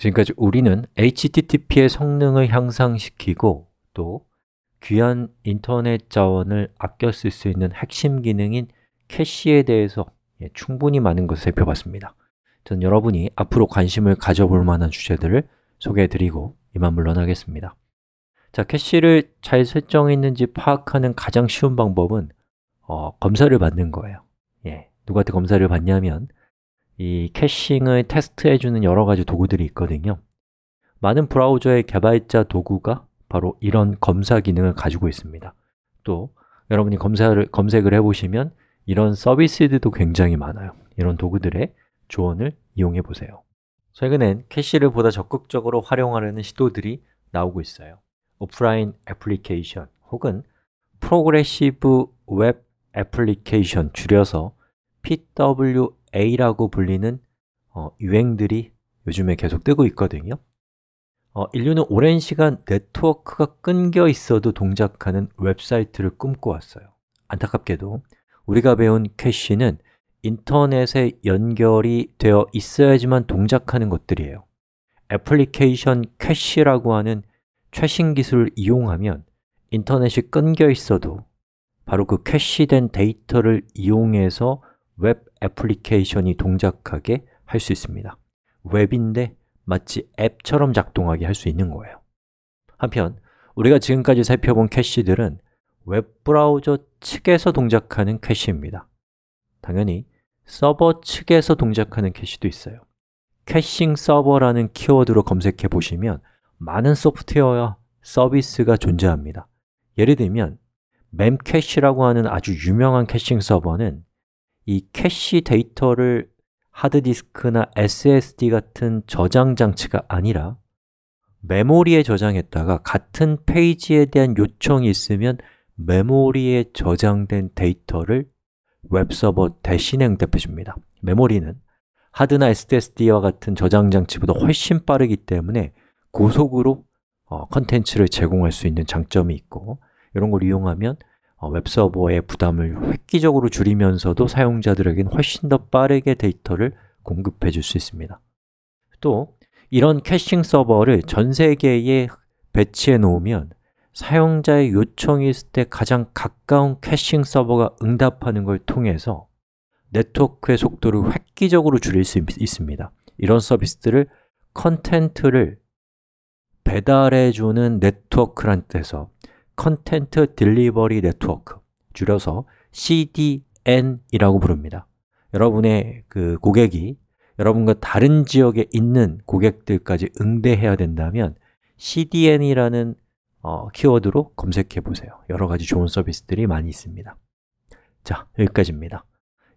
지금까지 우리는 HTTP의 성능을 향상시키고 또 귀한 인터넷 자원을 아껴 쓸 수 있는 핵심 기능인 캐시에 대해서 예, 충분히 많은 것을 살펴봤습니다 전 여러분이 앞으로 관심을 가져볼 만한 주제들을 소개해드리고 이만 물러나겠습니다 자, 캐시를 잘 설정했는지 파악하는 가장 쉬운 방법은 어, 검사를 받는 거예요 예, 누구한테 검사를 받냐면 이 캐싱을 테스트해주는 여러 가지 도구들이 있거든요. 많은 브라우저의 개발자 도구가 바로 이런 검사 기능을 가지고 있습니다. 또 여러분이 검사를, 검색을 해보시면 이런 서비스들도 굉장히 많아요. 이런 도구들의 조언을 이용해 보세요. 최근엔 캐시를 보다 적극적으로 활용하려는 시도들이 나오고 있어요. 오프라인 애플리케이션 혹은 프로그레시브 웹 애플리케이션 줄여서 p w A라고 불리는 어, 유행들이 요즘에 계속 뜨고 있거든요 어, 인류는 오랜 시간 네트워크가 끊겨 있어도 동작하는 웹사이트를 꿈꿔왔어요 안타깝게도 우리가 배운 캐시는 인터넷에 연결이 되어 있어야지만 동작하는 것들이에요 애플리케이션 캐시라고 하는 최신 기술을 이용하면 인터넷이 끊겨 있어도 바로 그 캐시된 데이터를 이용해서 웹 애플리케이션이 동작하게 할 수 있습니다 웹인데 마치 앱처럼 작동하게 할 수 있는 거예요 한편 우리가 지금까지 살펴본 캐시들은 웹브라우저 측에서 동작하는 캐시입니다 당연히 서버 측에서 동작하는 캐시도 있어요 캐싱 서버라는 키워드로 검색해 보시면 많은 소프트웨어와 서비스가 존재합니다 예를 들면 맴캐시라고 하는 아주 유명한 캐싱 서버는 이 캐시 데이터를 하드디스크나 SSD 같은 저장 장치가 아니라 메모리에 저장했다가 같은 페이지에 대한 요청이 있으면 메모리에 저장된 데이터를 웹서버 대신 행답해 줍니다 메모리는 하드나 SSD와 같은 저장 장치보다 훨씬 빠르기 때문에 고속으로 어, 컨텐츠를 제공할 수 있는 장점이 있고 이런 걸 이용하면 어, 웹서버의 부담을 획기적으로 줄이면서도 사용자들에게는 훨씬 더 빠르게 데이터를 공급해 줄 수 있습니다 또 이런 캐싱 서버를 전 세계에 배치해 놓으면 사용자의 요청이 있을 때 가장 가까운 캐싱 서버가 응답하는 걸 통해서 네트워크의 속도를 획기적으로 줄일 수 있습니다 이런 서비스들을 컨텐트를 배달해주는 네트워크란 뜻에서 컨텐트 딜리버리 네트워크 줄여서 CDN이라고 부릅니다 여러분의 그 고객이 여러분과 다른 지역에 있는 고객들까지 응대해야 된다면 CDN이라는 어, 키워드로 검색해 보세요 여러 가지 좋은 서비스들이 많이 있습니다 자, 여기까지입니다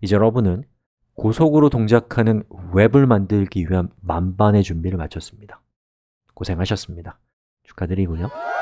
이제 여러분은 고속으로 동작하는 웹을 만들기 위한 만반의 준비를 마쳤습니다 고생하셨습니다 축하드리고요